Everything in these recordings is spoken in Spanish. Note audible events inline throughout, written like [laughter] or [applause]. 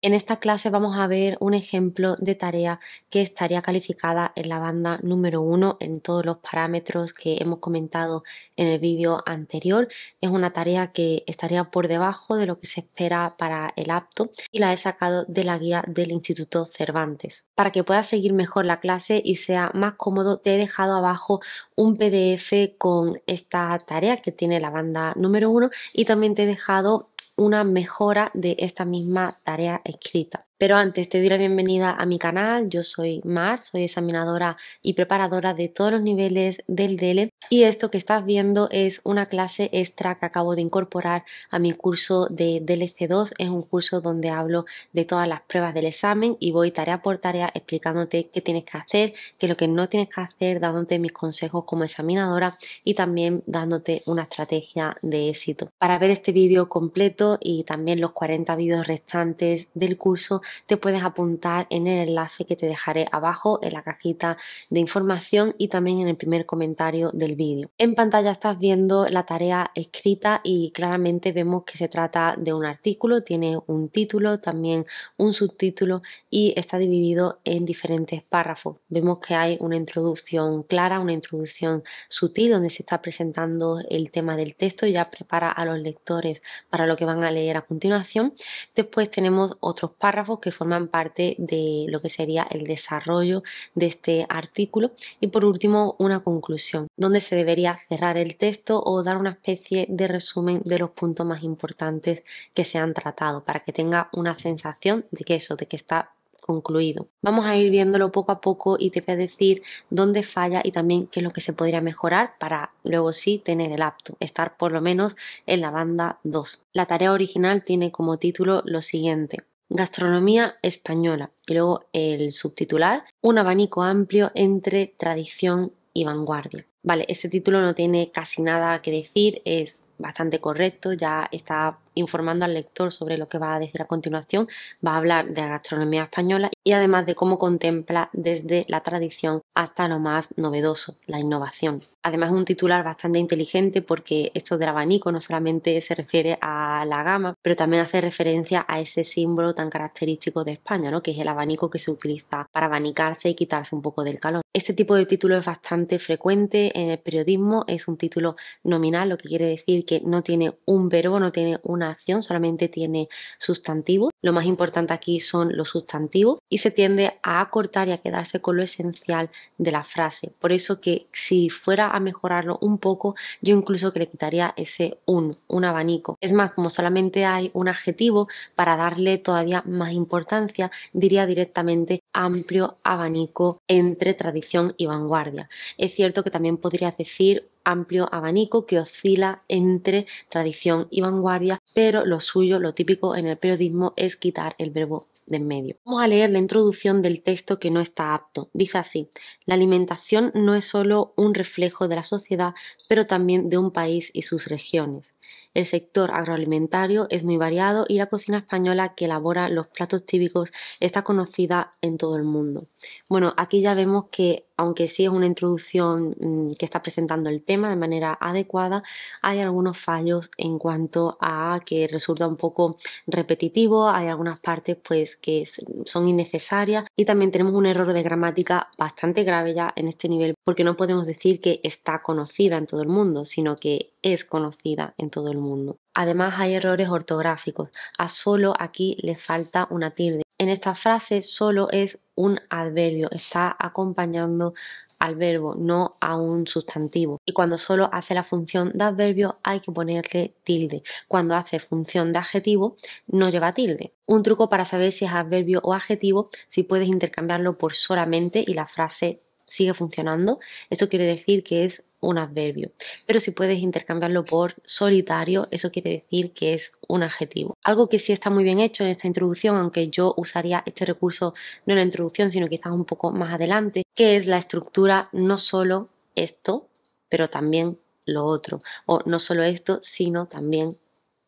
En esta clase vamos a ver un ejemplo de tarea que estaría calificada en la banda número 1 en todos los parámetros que hemos comentado en el vídeo anterior. Es una tarea que estaría por debajo de lo que se espera para el apto y la he sacado de la guía del Instituto Cervantes. Para que puedas seguir mejor la clase y sea más cómodo te he dejado abajo un PDF con esta tarea que tiene la banda número 1 y también te he dejado una mejora de esta misma tarea escrita. Pero antes te doy la bienvenida a mi canal, yo soy Mar, soy examinadora y preparadora de todos los niveles del DELE y esto que estás viendo es una clase extra que acabo de incorporar a mi curso de DLC2, es un curso donde hablo de todas las pruebas del examen y voy tarea por tarea explicándote qué tienes que hacer, qué es lo que no tienes que hacer, dándote mis consejos como examinadora y también dándote una estrategia de éxito. Para ver este vídeo completo y también los 40 vídeos restantes del curso, te puedes apuntar en el enlace que te dejaré abajo en la cajita de información y también en el primer comentario del vídeo. En pantalla estás viendo la tarea escrita y claramente vemos que se trata de un artículo, tiene un título, también un subtítulo y está dividido en diferentes párrafos. Vemos que hay una introducción clara, una introducción sutil donde se está presentando el tema del texto y ya prepara a los lectores para lo que van a leer a continuación. Después tenemos otros párrafos que forman parte de lo que sería el desarrollo de este artículo. Y por último, una conclusión, donde se debería cerrar el texto o dar una especie de resumen de los puntos más importantes que se han tratado para que tenga una sensación de que eso, de que está concluido. Vamos a ir viéndolo poco a poco y te voy a decir dónde falla y también qué es lo que se podría mejorar para luego sí tener el apto, estar por lo menos en la banda 2. La tarea original tiene como título lo siguiente, Gastronomía española. Y luego el subtitular, un abanico amplio entre tradición y vanguardia. Vale, este título no tiene casi nada que decir, es bastante correcto, ya está informando al lector sobre lo que va a decir a continuación, va a hablar de la gastronomía española y además de cómo contempla desde la tradición hasta lo más novedoso, la innovación. Además es un titular bastante inteligente porque esto del abanico no solamente se refiere a la gama, pero también hace referencia a ese símbolo tan característico de España, ¿no? que es el abanico que se utiliza para abanicarse y quitarse un poco del calor. Este tipo de título es bastante frecuente en el periodismo, es un título nominal, lo que quiere decir que no tiene un verbo, no tiene una acción, solamente tiene sustantivos. Lo más importante aquí son los sustantivos y se tiende a acortar y a quedarse con lo esencial de la frase. Por eso que si fuera a mejorarlo un poco, yo incluso que le quitaría ese un, un abanico. Es más, como solamente hay un adjetivo, para darle todavía más importancia, diría directamente amplio abanico entre tradición y vanguardia. Es cierto que también podrías decir amplio abanico que oscila entre tradición y vanguardia, pero lo suyo, lo típico en el periodismo es quitar el verbo de en medio. Vamos a leer la introducción del texto que no está apto. Dice así, la alimentación no es solo un reflejo de la sociedad, pero también de un país y sus regiones. El sector agroalimentario es muy variado y la cocina española que elabora los platos típicos está conocida en todo el mundo. Bueno, aquí ya vemos que aunque sí es una introducción mm, que está presentando el tema de manera adecuada, hay algunos fallos en cuanto a que resulta un poco repetitivo, hay algunas partes pues que son innecesarias y también tenemos un error de gramática bastante grave ya en este nivel porque no podemos decir que está conocida en todo el mundo, sino que es conocida en todo el mundo. Además hay errores ortográficos. A solo aquí le falta una tilde en esta frase solo es un adverbio, está acompañando al verbo, no a un sustantivo. Y cuando solo hace la función de adverbio hay que ponerle tilde. Cuando hace función de adjetivo no lleva tilde. Un truco para saber si es adverbio o adjetivo, si puedes intercambiarlo por solamente y la frase sigue funcionando, eso quiere decir que es un adverbio. Pero si puedes intercambiarlo por solitario, eso quiere decir que es un adjetivo. Algo que sí está muy bien hecho en esta introducción, aunque yo usaría este recurso no en la introducción, sino quizás un poco más adelante, que es la estructura no solo esto, pero también lo otro. O no solo esto, sino también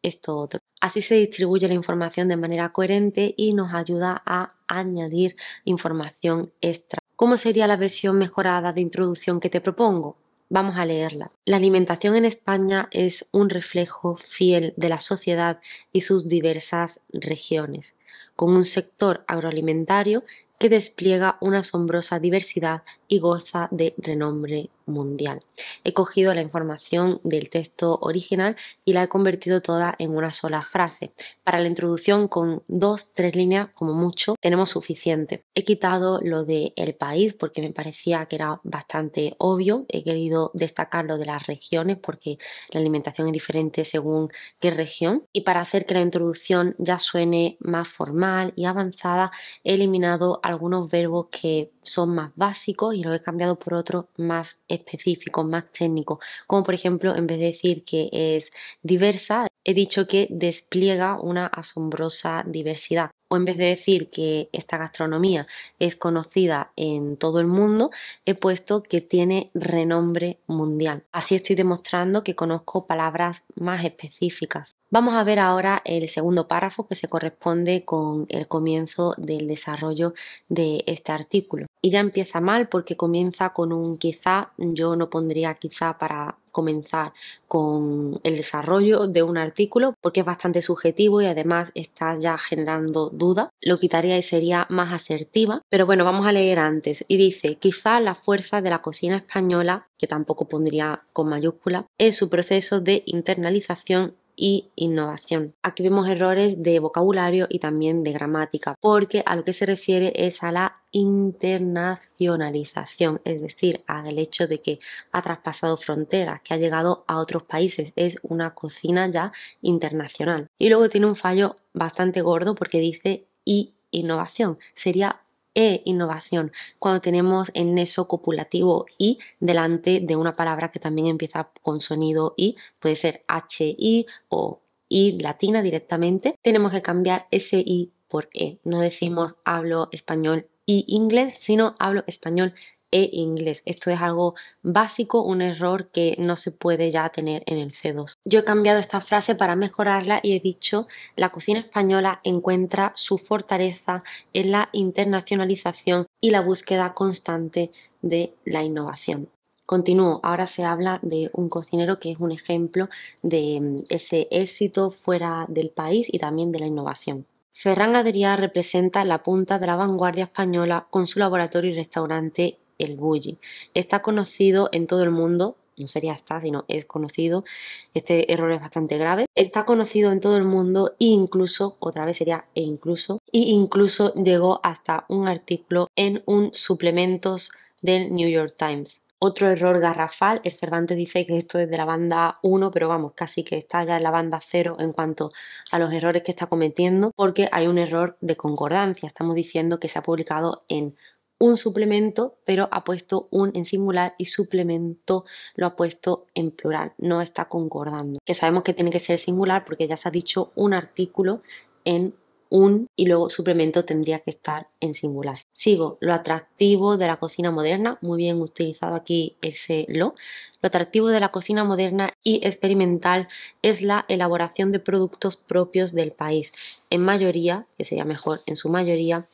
esto otro. Así se distribuye la información de manera coherente y nos ayuda a añadir información extra. ¿Cómo sería la versión mejorada de introducción que te propongo? Vamos a leerla. La alimentación en España es un reflejo fiel de la sociedad y sus diversas regiones, con un sector agroalimentario que despliega una asombrosa diversidad y goza de renombre mundial. He cogido la información del texto original y la he convertido toda en una sola frase. Para la introducción con dos, tres líneas como mucho tenemos suficiente. He quitado lo de el país porque me parecía que era bastante obvio. He querido destacar lo de las regiones porque la alimentación es diferente según qué región. Y para hacer que la introducción ya suene más formal y avanzada, he eliminado algunos verbos que son más básicos y lo he cambiado por otro más específico, más técnico. Como por ejemplo, en vez de decir que es diversa, he dicho que despliega una asombrosa diversidad. O en vez de decir que esta gastronomía es conocida en todo el mundo, he puesto que tiene renombre mundial. Así estoy demostrando que conozco palabras más específicas. Vamos a ver ahora el segundo párrafo que se corresponde con el comienzo del desarrollo de este artículo. Y ya empieza mal porque comienza con un quizá, yo no pondría quizá para comenzar con el desarrollo de un artículo porque es bastante subjetivo y además está ya generando duda. Lo quitaría y sería más asertiva. Pero bueno, vamos a leer antes. Y dice, quizá la fuerza de la cocina española, que tampoco pondría con mayúscula, es su proceso de internalización y innovación. Aquí vemos errores de vocabulario y también de gramática, porque a lo que se refiere es a la internacionalización, es decir, al hecho de que ha traspasado fronteras, que ha llegado a otros países, es una cocina ya internacional. Y luego tiene un fallo bastante gordo porque dice y innovación, sería e innovación, cuando tenemos en eso copulativo y delante de una palabra que también empieza con sonido i, puede ser h i o i latina directamente, tenemos que cambiar ese i por e. No decimos hablo español y inglés, sino hablo español e inglés. Esto es algo básico, un error que no se puede ya tener en el C2. Yo he cambiado esta frase para mejorarla y he dicho, la cocina española encuentra su fortaleza en la internacionalización y la búsqueda constante de la innovación. Continúo, ahora se habla de un cocinero que es un ejemplo de mm, ese éxito fuera del país y también de la innovación. Ferran Adrià representa la punta de la vanguardia española con su laboratorio y restaurante El Bulli. Está conocido en todo el mundo, no sería está, sino es conocido, este error es bastante grave. Está conocido en todo el mundo e incluso, otra vez sería e incluso, e incluso llegó hasta un artículo en un suplementos del New York Times. Otro error garrafal, el Cervantes dice que esto es de la banda 1, pero vamos, casi que está ya en la banda 0 en cuanto a los errores que está cometiendo, porque hay un error de concordancia. Estamos diciendo que se ha publicado en un suplemento, pero ha puesto un en singular y suplemento lo ha puesto en plural, no está concordando. Que sabemos que tiene que ser singular porque ya se ha dicho un artículo en un y luego suplemento tendría que estar en singular. Sigo, lo atractivo de la cocina moderna, muy bien utilizado aquí ese lo. Lo atractivo de la cocina moderna y experimental es la elaboración de productos propios del país, en mayoría, que sería mejor en su mayoría,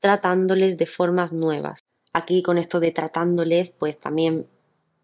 tratándoles de formas nuevas. Aquí con esto de tratándoles, pues también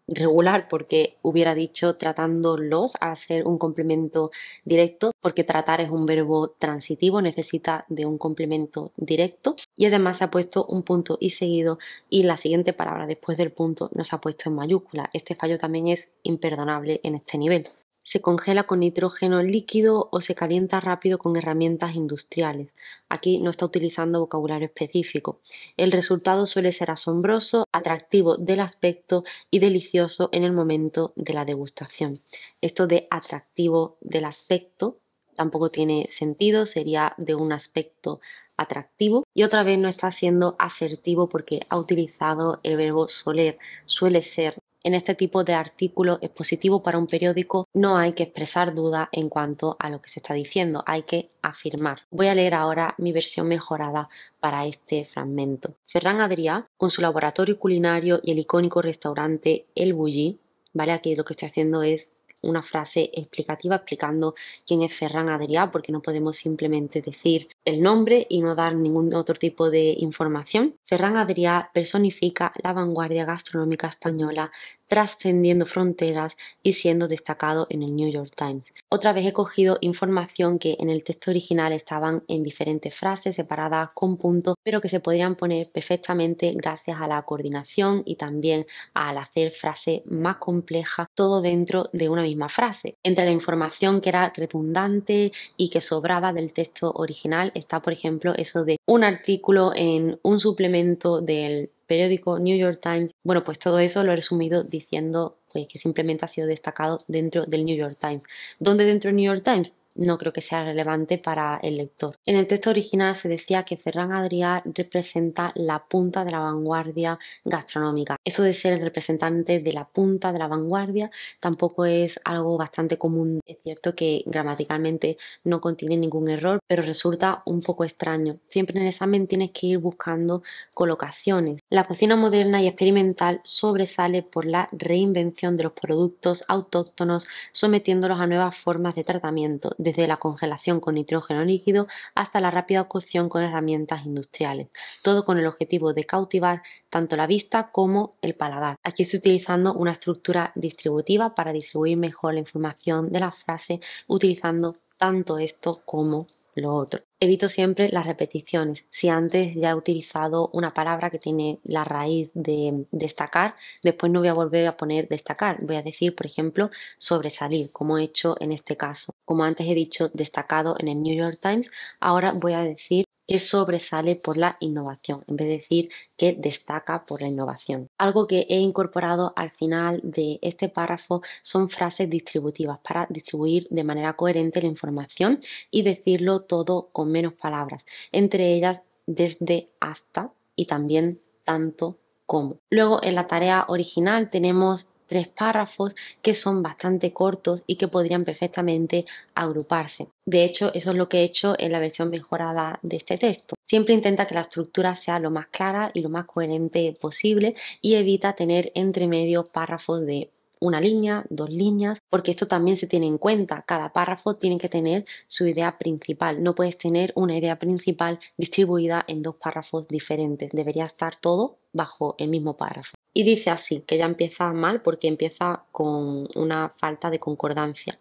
regular porque hubiera dicho tratándolos a hacer un complemento directo porque tratar es un verbo transitivo necesita de un complemento directo y además se ha puesto un punto y seguido y la siguiente palabra después del punto nos ha puesto en mayúscula este fallo también es imperdonable en este nivel se congela con nitrógeno líquido o se calienta rápido con herramientas industriales. Aquí no está utilizando vocabulario específico. El resultado suele ser asombroso, atractivo del aspecto y delicioso en el momento de la degustación. Esto de atractivo del aspecto tampoco tiene sentido, sería de un aspecto atractivo y otra vez no está siendo asertivo porque ha utilizado el verbo soler, suele ser en este tipo de artículo expositivo para un periódico no hay que expresar duda en cuanto a lo que se está diciendo, hay que afirmar. Voy a leer ahora mi versión mejorada para este fragmento. Ferran Adrià, con su laboratorio culinario y el icónico restaurante El Bulli, ¿vale? Aquí lo que estoy haciendo es una frase explicativa explicando quién es Ferran Adrià, porque no podemos simplemente decir el nombre y no dar ningún otro tipo de información. Ferran Adrià personifica la vanguardia gastronómica española trascendiendo fronteras y siendo destacado en el New York Times. Otra vez he cogido información que en el texto original estaban en diferentes frases separadas con puntos, pero que se podrían poner perfectamente gracias a la coordinación y también al hacer frase más compleja todo dentro de una misma frase. Entre la información que era redundante y que sobraba del texto original está, por ejemplo, eso de un artículo en un suplemento del periódico New York Times. Bueno, pues todo eso lo he resumido diciendo pues, que simplemente ha sido destacado dentro del New York Times. ¿Dónde dentro del New York Times? no creo que sea relevante para el lector. En el texto original se decía que Ferran Adrià representa la punta de la vanguardia gastronómica. Eso de ser el representante de la punta de la vanguardia tampoco es algo bastante común. Es cierto que gramaticalmente no contiene ningún error, pero resulta un poco extraño. Siempre en el examen tienes que ir buscando colocaciones. La cocina moderna y experimental sobresale por la reinvención de los productos autóctonos sometiéndolos a nuevas formas de tratamiento desde la congelación con nitrógeno líquido hasta la rápida cocción con herramientas industriales, todo con el objetivo de cautivar tanto la vista como el paladar. Aquí estoy utilizando una estructura distributiva para distribuir mejor la información de la frase utilizando tanto esto como lo otro. Evito siempre las repeticiones. Si antes ya he utilizado una palabra que tiene la raíz de destacar, después no voy a volver a poner destacar. Voy a decir, por ejemplo, sobresalir, como he hecho en este caso. Como antes he dicho destacado en el New York Times, ahora voy a decir que sobresale por la innovación, en vez de decir que destaca por la innovación. Algo que he incorporado al final de este párrafo son frases distributivas para distribuir de manera coherente la información y decirlo todo con menos palabras, entre ellas desde hasta y también tanto como. Luego en la tarea original tenemos tres párrafos que son bastante cortos y que podrían perfectamente agruparse. De hecho, eso es lo que he hecho en la versión mejorada de este texto. Siempre intenta que la estructura sea lo más clara y lo más coherente posible y evita tener entre medio párrafos de una línea, dos líneas, porque esto también se tiene en cuenta. Cada párrafo tiene que tener su idea principal. No puedes tener una idea principal distribuida en dos párrafos diferentes. Debería estar todo bajo el mismo párrafo. Y dice así, que ya empieza mal porque empieza con una falta de concordancia.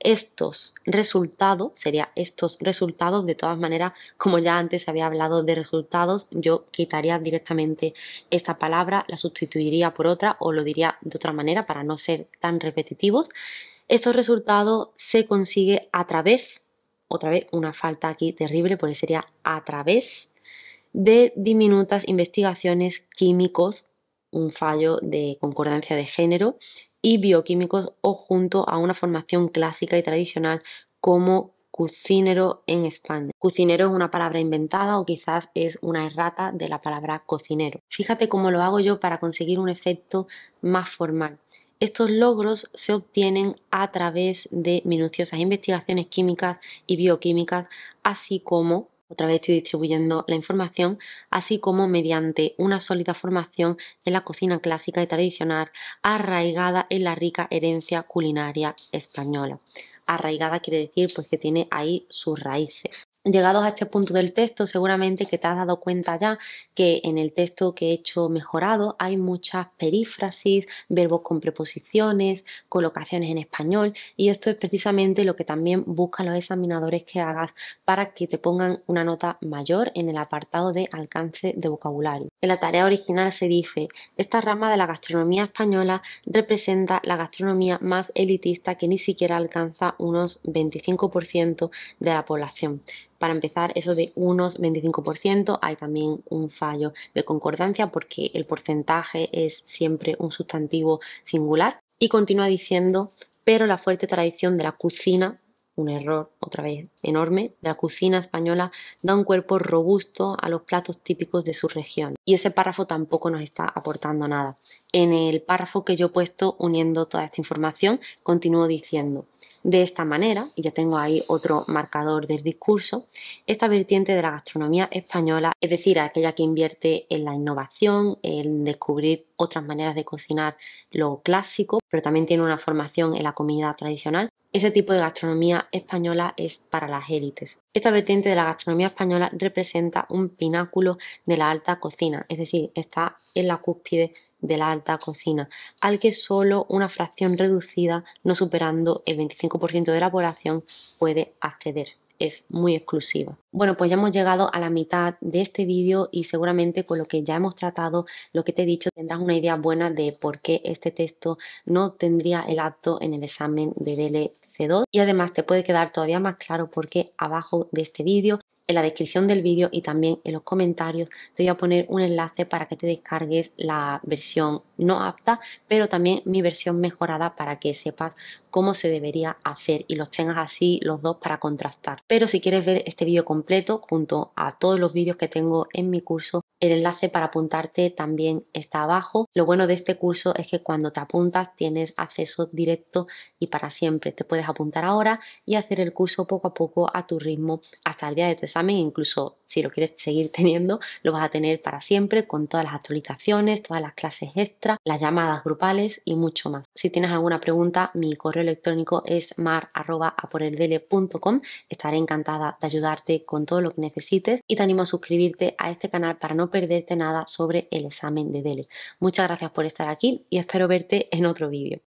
Estos resultados, sería estos resultados, de todas maneras, como ya antes había hablado de resultados, yo quitaría directamente esta palabra, la sustituiría por otra o lo diría de otra manera para no ser tan repetitivos. Estos resultados se consigue a través, otra vez una falta aquí terrible porque sería a través de diminutas investigaciones químicos un fallo de concordancia de género y bioquímicos o junto a una formación clásica y tradicional como cocinero en España. Cocinero es una palabra inventada o quizás es una errata de la palabra cocinero. Fíjate cómo lo hago yo para conseguir un efecto más formal. Estos logros se obtienen a través de minuciosas investigaciones químicas y bioquímicas, así como otra vez estoy distribuyendo la información, así como mediante una sólida formación en la cocina clásica y tradicional arraigada en la rica herencia culinaria española. Arraigada quiere decir pues que tiene ahí sus raíces. Llegados a este punto del texto, seguramente que te has dado cuenta ya que en el texto que he hecho mejorado hay muchas perífrasis, verbos con preposiciones, colocaciones en español y esto es precisamente lo que también buscan los examinadores que hagas para que te pongan una nota mayor en el apartado de alcance de vocabulario. En la tarea original se dice, esta rama de la gastronomía española representa la gastronomía más elitista que ni siquiera alcanza unos 25% de la población. Para empezar, eso de unos 25%, hay también un fallo de concordancia porque el porcentaje es siempre un sustantivo singular. Y continúa diciendo, pero la fuerte tradición de la cocina un error otra vez enorme, de la cocina española da un cuerpo robusto a los platos típicos de su región. Y ese párrafo tampoco nos está aportando nada. En el párrafo que yo he puesto uniendo toda esta información, continúo diciendo, de esta manera, y ya tengo ahí otro marcador del discurso, esta vertiente de la gastronomía española, es decir, aquella que invierte en la innovación, en descubrir otras maneras de cocinar lo clásico, pero también tiene una formación en la comida tradicional, ese tipo de gastronomía española es para las élites. Esta vertiente de la gastronomía española representa un pináculo de la alta cocina, es decir, está en la cúspide de la alta cocina, al que solo una fracción reducida, no superando el 25% de la población, puede acceder es muy exclusiva. Bueno, pues ya hemos llegado a la mitad de este vídeo y seguramente con lo que ya hemos tratado, lo que te he dicho, tendrás una idea buena de por qué este texto no tendría el acto en el examen de DLC2 y además te puede quedar todavía más claro por qué abajo de este vídeo en la descripción del vídeo y también en los comentarios te voy a poner un enlace para que te descargues la versión no apta, pero también mi versión mejorada para que sepas cómo se debería hacer y los tengas así los dos para contrastar. Pero si quieres ver este vídeo completo junto a todos los vídeos que tengo en mi curso, el enlace para apuntarte también está abajo. Lo bueno de este curso es que cuando te apuntas tienes acceso directo y para siempre. Te puedes apuntar ahora y hacer el curso poco a poco a tu ritmo hasta el día de tu incluso si lo quieres seguir [laughs] teniendo, lo vas a tener para siempre con todas las actualizaciones, todas las clases extra, las llamadas grupales y mucho más. Si tienes alguna pregunta, mi correo electrónico es dele.com, Estaré encantada de ayudarte con todo lo que necesites y te animo a suscribirte a este canal para no perderte nada sobre el examen de DELE. Muchas gracias por estar aquí y espero verte en otro vídeo.